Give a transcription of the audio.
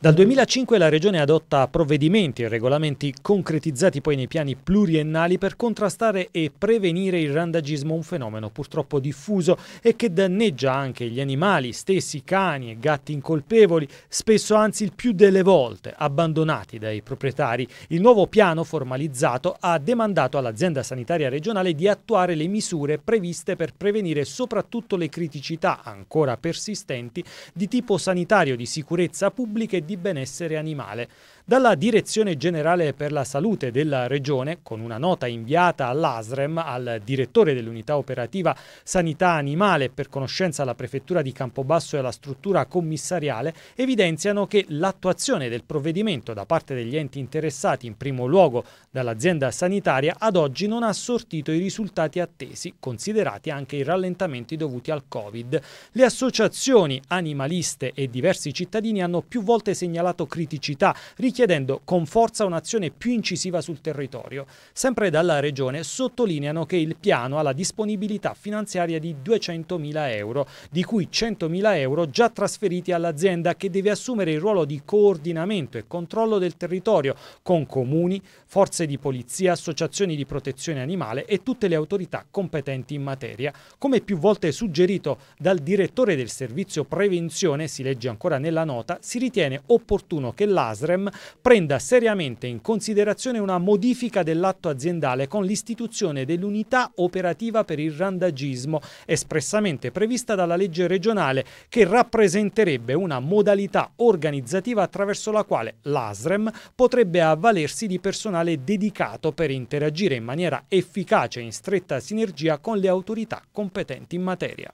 Dal 2005 la Regione adotta provvedimenti e regolamenti concretizzati poi nei piani pluriennali per contrastare e prevenire il randagismo, un fenomeno purtroppo diffuso e che danneggia anche gli animali stessi, cani e gatti incolpevoli, spesso anzi il più delle volte abbandonati dai proprietari. Il nuovo piano formalizzato ha demandato all'azienda sanitaria regionale di attuare le misure previste per prevenire soprattutto le criticità ancora persistenti di tipo sanitario, di sicurezza pubblica e di benessere animale. Dalla Direzione Generale per la Salute della Regione, con una nota inviata all'ASREM, al direttore dell'unità operativa Sanità Animale per conoscenza alla Prefettura di Campobasso e alla struttura commissariale, evidenziano che l'attuazione del provvedimento da parte degli enti interessati, in primo luogo dall'azienda sanitaria, ad oggi non ha sortito i risultati attesi, considerati anche i rallentamenti dovuti al Covid. Le associazioni animaliste e diversi cittadini hanno più volte segnalato criticità, richieste chiedendo con forza un'azione più incisiva sul territorio. Sempre dalla Regione sottolineano che il piano ha la disponibilità finanziaria di 200.000 euro, di cui 100.000 euro già trasferiti all'azienda che deve assumere il ruolo di coordinamento e controllo del territorio con comuni, forze di polizia, associazioni di protezione animale e tutte le autorità competenti in materia. Come più volte suggerito dal direttore del servizio prevenzione, si legge ancora nella nota, si ritiene opportuno che l'ASREM prenda seriamente in considerazione una modifica dell'atto aziendale con l'istituzione dell'unità operativa per il randagismo, espressamente prevista dalla legge regionale, che rappresenterebbe una modalità organizzativa attraverso la quale l'ASREM potrebbe avvalersi di personale dedicato per interagire in maniera efficace e in stretta sinergia con le autorità competenti in materia.